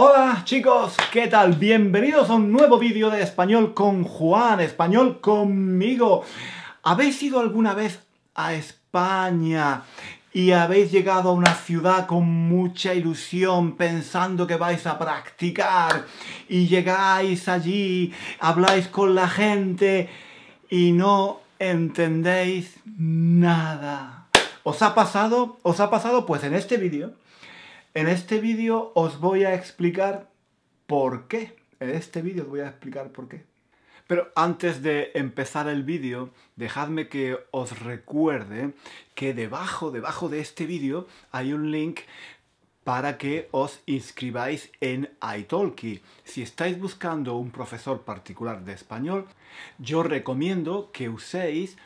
Hola chicos, ¿qué tal? Bienvenidos a un nuevo vídeo de Español con Juan, Español conmigo. ¿Habéis ido alguna vez a España y habéis llegado a una ciudad con mucha ilusión pensando que vais a practicar y llegáis allí, habláis con la gente y no entendéis nada? ¿Os ha pasado? ¿Os ha pasado? Pues en este vídeo en este vídeo os voy a explicar por qué. En este vídeo os voy a explicar por qué. Pero antes de empezar el vídeo, dejadme que os recuerde que debajo, debajo de este vídeo hay un link para que os inscribáis en italki. Si estáis buscando un profesor particular de español, yo recomiendo que uséis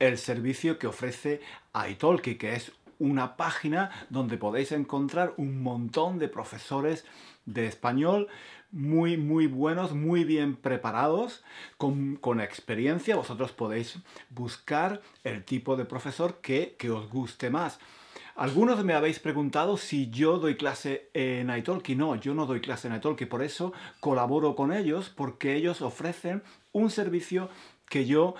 el servicio que ofrece italki, que es una página donde podéis encontrar un montón de profesores de español muy, muy buenos, muy bien preparados, con, experiencia. Vosotros podéis buscar el tipo de profesor que, que os guste más. Algunos me habéis preguntado si yo doy clase en Italki. No, yo no doy clase en Italki, por eso colaboro con ellos, porque ellos ofrecen un servicio que yo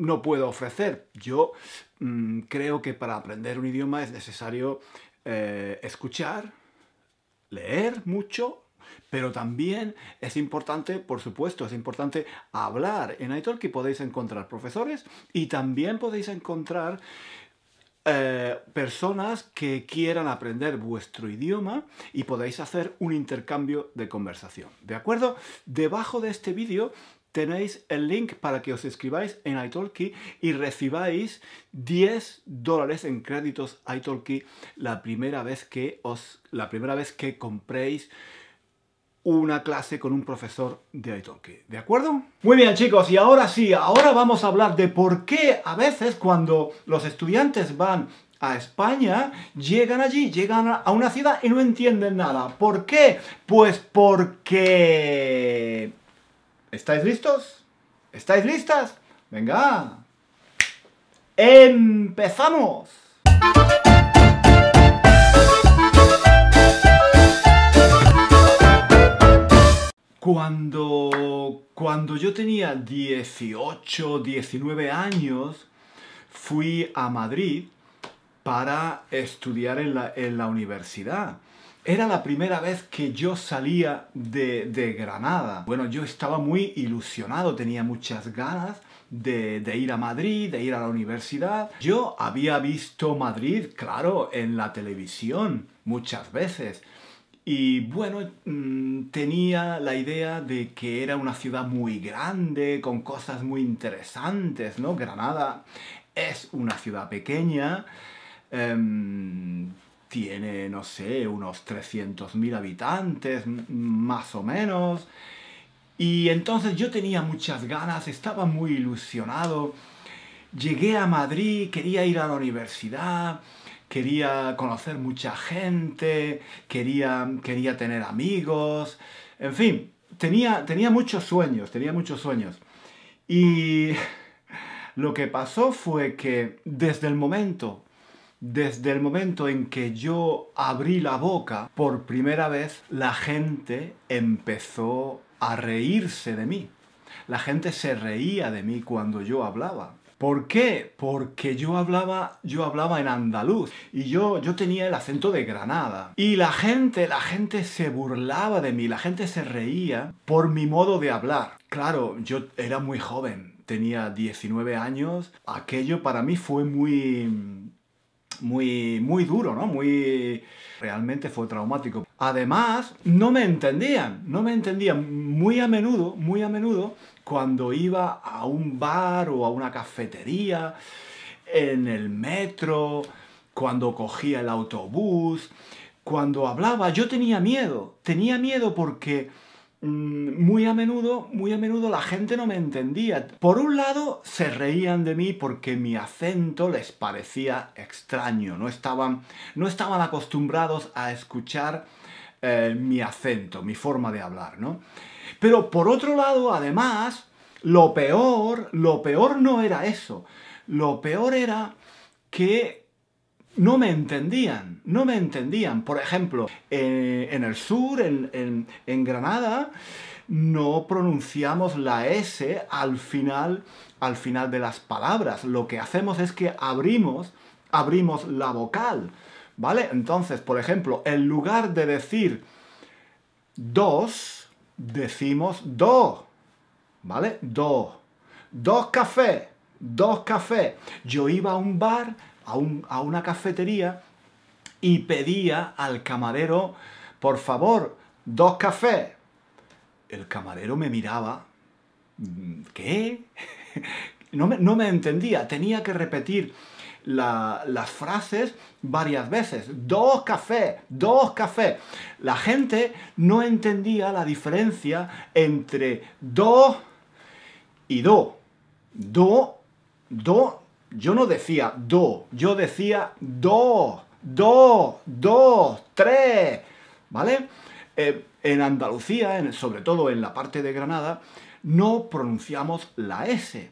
no puedo ofrecer. Yo mm, creo que para aprender un idioma es necesario eh, escuchar, leer mucho, pero también es importante, por supuesto, es importante hablar. En iTalki podéis encontrar profesores y también podéis encontrar eh, personas que quieran aprender vuestro idioma y podéis hacer un intercambio de conversación. ¿De acuerdo? Debajo de este vídeo tenéis el link para que os escribáis en Italki y recibáis 10 dólares en créditos Italki la primera vez que os la primera vez que compréis una clase con un profesor de Italki, ¿de acuerdo? Muy bien chicos, y ahora sí, ahora vamos a hablar de por qué a veces cuando los estudiantes van a España, llegan allí, llegan a una ciudad y no entienden nada. ¿Por qué? Pues porque ¿Estáis listos? ¿Estáis listas? Venga. ¡Empezamos! Cuando, cuando yo tenía 18, 19 años, fui a Madrid para estudiar en la, en la universidad. Era la primera vez que yo salía de, Granada. Bueno, yo estaba muy ilusionado, tenía muchas ganas de, ir a Madrid, de ir a la universidad. Yo había visto Madrid, claro, en la televisión muchas veces. Y bueno, mm, tenía la idea de que era una ciudad muy grande, con cosas muy interesantes, ¿no? Granada es una ciudad pequeña. Em, tiene, no sé, unos 300.000 habitantes, más o menos. Y entonces yo tenía muchas ganas, estaba muy ilusionado. Llegué a Madrid, quería ir a la universidad, quería conocer mucha gente, quería, quería tener amigos, en fin, tenía, tenía muchos sueños, tenía muchos sueños. Y lo que pasó fue que desde el momento desde el momento en que yo abrí la boca por primera vez, la gente empezó a reírse de mí. La gente se reía de mí cuando yo hablaba. ¿Por qué? Porque yo hablaba, yo hablaba en andaluz y yo, yo tenía el acento de Granada. Y la gente, la gente se burlaba de mí, la gente se reía por mi modo de hablar. Claro, yo era muy joven, tenía 19 años, aquello para mí fue muy muy, muy duro, ¿no? Muy... Realmente fue traumático. Además, no me entendían, no me entendían muy a menudo, muy a menudo, cuando iba a un bar o a una cafetería, en el metro, cuando cogía el autobús, cuando hablaba, yo tenía miedo, tenía miedo porque Mm, muy a menudo, muy a menudo la gente no me entendía. Por un lado, se reían de mí porque mi acento les parecía extraño, no estaban, no estaban acostumbrados a escuchar eh, mi acento, mi forma de hablar, ¿no? Pero por otro lado, además, lo peor, lo peor no era eso, lo peor era que no me entendían, no me entendían. Por ejemplo, eh, en el sur, en, Granada, no pronunciamos la S al final, al final de las palabras. Lo que hacemos es que abrimos, abrimos la vocal, ¿vale? Entonces, por ejemplo, en lugar de decir dos, decimos do, ¿vale? Do. Dos café, dos café. Yo iba a un bar a, una cafetería y pedía al camarero, por favor, dos cafés. El camarero me miraba, mm, ¿qué? No me, entendía, tenía que repetir las frases varias veces. Dos cafés, dos cafés. La gente no entendía la diferencia entre dos y do. Do, do yo no decía do, yo decía do, do, do, tres, ¿vale? Eh, en Andalucía, sobre todo en la parte de Granada, no pronunciamos la S.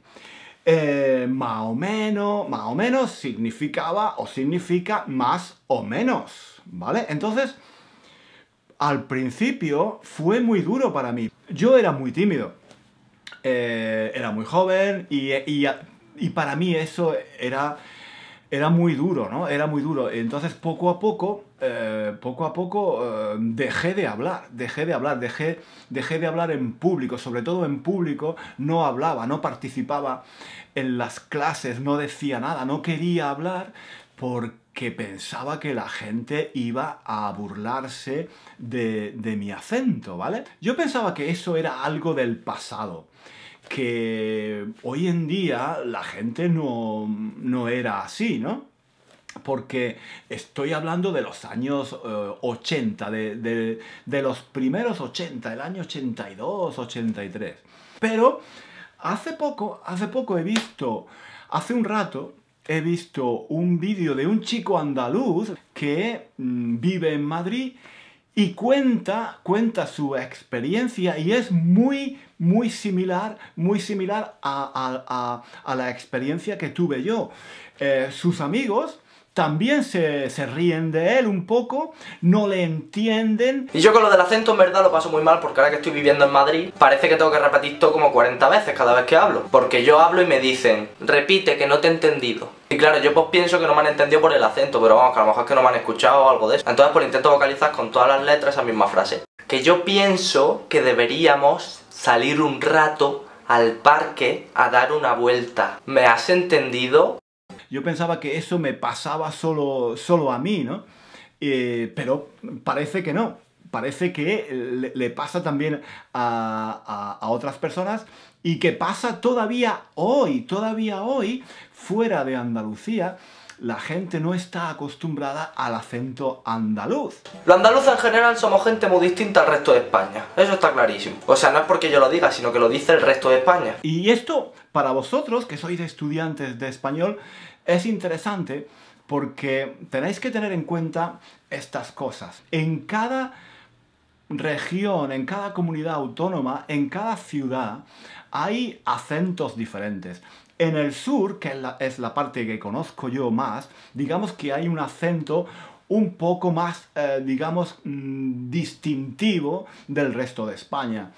Eh, más o menos, más o menos significaba o significa más o menos, ¿vale? Entonces, al principio fue muy duro para mí. Yo era muy tímido, eh, era muy joven y y para mí eso era, era muy duro, ¿no? Era muy duro. Entonces poco a poco, eh, poco a poco eh, dejé de hablar, dejé de hablar, dejé, dejé de hablar en público, sobre todo en público no hablaba, no participaba en las clases, no decía nada, no quería hablar porque pensaba que la gente iba a burlarse de, de mi acento, ¿vale? Yo pensaba que eso era algo del pasado que hoy en día la gente no, era así, ¿no? Porque estoy hablando de los años 80, eh, de, de los primeros 80, el año 82, 83. Pero hace poco, hace poco he visto, hace un rato, he visto un vídeo de un chico andaluz que mm, vive en Madrid y cuenta, cuenta su experiencia y es muy, muy similar, muy similar a, la experiencia que tuve yo. Eh, sus amigos también se, ríen de él un poco, no le entienden. Y yo con lo del acento en verdad lo paso muy mal porque ahora que estoy viviendo en Madrid parece que tengo que repetir todo como 40 veces cada vez que hablo. Porque yo hablo y me dicen, repite que no te he entendido. Y claro, yo pues pienso que no me han entendido por el acento, pero vamos, que a lo mejor es que no me han escuchado o algo de eso. Entonces por pues, intento vocalizar con todas las letras esa misma frase. Que yo pienso que deberíamos salir un rato al parque a dar una vuelta. ¿Me has entendido? Yo pensaba que eso me pasaba solo, solo a mí, ¿no? Eh, pero parece que no. Parece que le, pasa también a, a otras personas y que pasa todavía hoy, todavía hoy, fuera de Andalucía, la gente no está acostumbrada al acento andaluz. Los andaluces en general somos gente muy distinta al resto de España, eso está clarísimo. O sea, no es porque yo lo diga, sino que lo dice el resto de España. Y esto, para vosotros, que sois estudiantes de español, es interesante porque tenéis que tener en cuenta estas cosas. En cada región, en cada comunidad autónoma, en cada ciudad, hay acentos diferentes. En el sur, que es la, parte que conozco yo más, digamos que hay un acento un poco más, eh, digamos, mm, distintivo del resto de España.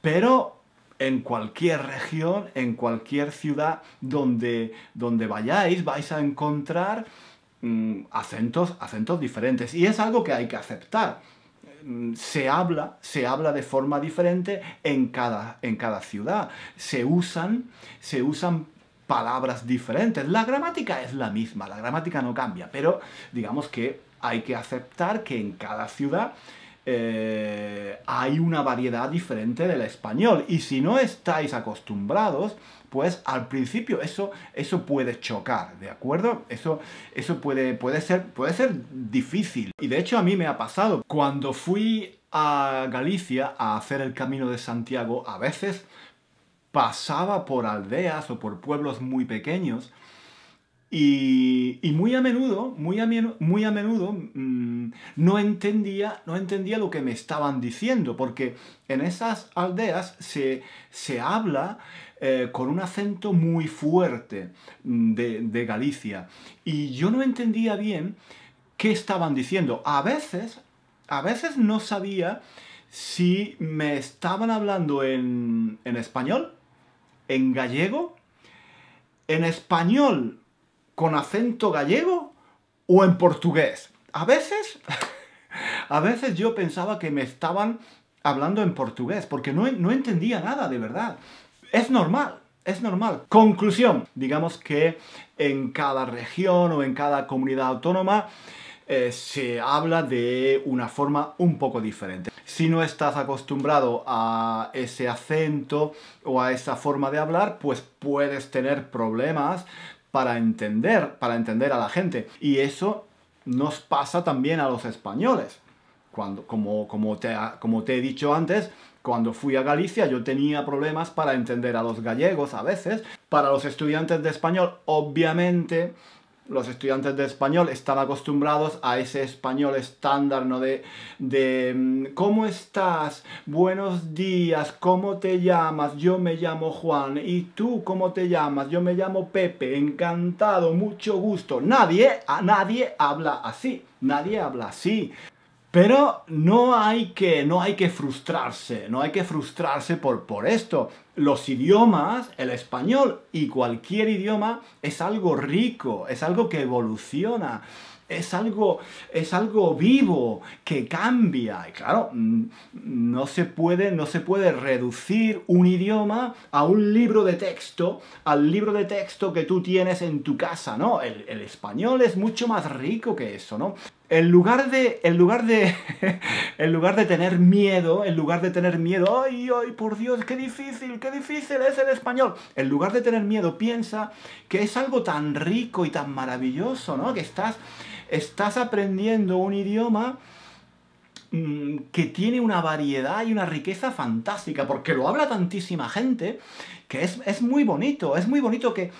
Pero en cualquier región, en cualquier ciudad donde, donde vayáis, vais a encontrar mm, acentos, acentos diferentes. Y es algo que hay que aceptar. Mm, se habla, se habla de forma diferente en cada, en cada ciudad. Se usan, se usan palabras diferentes. La gramática es la misma, la gramática no cambia, pero digamos que hay que aceptar que en cada ciudad eh, hay una variedad diferente del español. Y si no estáis acostumbrados, pues al principio eso, eso puede chocar, ¿de acuerdo? Eso, eso puede, puede, ser, puede ser difícil. Y de hecho a mí me ha pasado. Cuando fui a Galicia a hacer el Camino de Santiago, a veces pasaba por aldeas o por pueblos muy pequeños y, muy a menudo, muy a, muy a menudo, mm, no, entendía, no entendía lo que me estaban diciendo, porque en esas aldeas se, habla eh, con un acento muy fuerte mm, de, Galicia. Y yo no entendía bien qué estaban diciendo. A veces, a veces no sabía si me estaban hablando en, en español, en gallego, en español con acento gallego o en portugués. A veces, a veces yo pensaba que me estaban hablando en portugués, porque no, entendía nada de verdad. Es normal, es normal. Conclusión, digamos que en cada región o en cada comunidad autónoma eh, se habla de una forma un poco diferente. Si no estás acostumbrado a ese acento o a esa forma de hablar, pues puedes tener problemas para entender, para entender a la gente. Y eso nos pasa también a los españoles. Cuando, como, te, como te he dicho antes, cuando fui a Galicia yo tenía problemas para entender a los gallegos a veces. Para los estudiantes de español, obviamente, los estudiantes de español están acostumbrados a ese español estándar, ¿no? De, de mm, ¿cómo estás? Buenos días, ¿cómo te llamas? Yo me llamo Juan. ¿Y tú cómo te llamas? Yo me llamo Pepe. Encantado, mucho gusto. Nadie, a nadie habla así. Nadie habla así. Pero no hay que, no hay que frustrarse, no hay que frustrarse por, por esto los idiomas, el español y cualquier idioma es algo rico, es algo que evoluciona, es algo, es algo vivo, que cambia. Y claro, mm, no se, puede, no se puede reducir un idioma a un libro de texto, al libro de texto que tú tienes en tu casa, ¿no? El, el español es mucho más rico que eso, ¿no? en lugar de, en lugar de, en lugar de tener miedo, en lugar de tener miedo, ay, ay, por Dios, qué difícil, qué difícil es el español. En lugar de tener miedo, piensa que es algo tan rico y tan maravilloso, ¿no? Que estás, estás aprendiendo un idioma mm, que tiene una variedad y una riqueza fantástica, porque lo habla tantísima gente, que es, es muy bonito, es muy bonito que,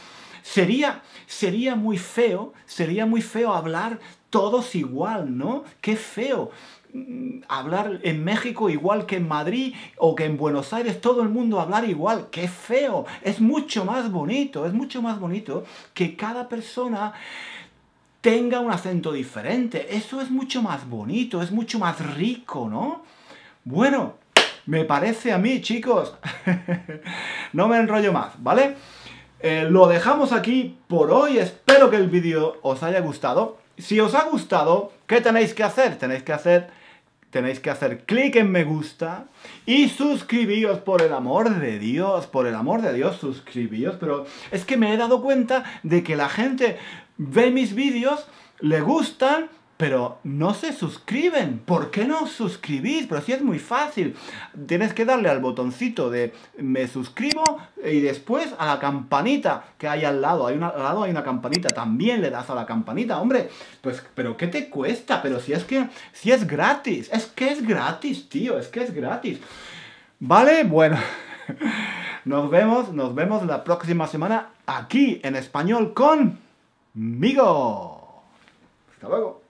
Sería, sería, muy feo, sería muy feo hablar todos igual, ¿no? Qué feo mm, hablar en México igual que en Madrid o que en Buenos Aires, todo el mundo hablar igual, qué feo, es mucho más bonito, es mucho más bonito que cada persona tenga un acento diferente, eso es mucho más bonito, es mucho más rico, ¿no? Bueno, me parece a mí, chicos, no me enrollo más, ¿vale? Eh, lo dejamos aquí por hoy, espero que el vídeo os haya gustado. Si os ha gustado, ¿qué tenéis que hacer? Tenéis que hacer tenéis que hacer clic en me gusta y suscribíos, por el amor de Dios, por el amor de Dios, suscribíos, pero es que me he dado cuenta de que la gente ve mis vídeos, le gustan pero no se suscriben. ¿Por qué no suscribís? Pero si es muy fácil. Tienes que darle al botoncito de me suscribo y después a la campanita que hay al lado. Hay al lado hay una campanita. También le das a la campanita. Hombre, pues, pero ¿qué te cuesta? Pero si es que, si es gratis. Es que es gratis, tío. Es que es gratis. ¿Vale? Bueno. Nos vemos, nos vemos la próxima semana aquí en español conmigo. Hasta luego.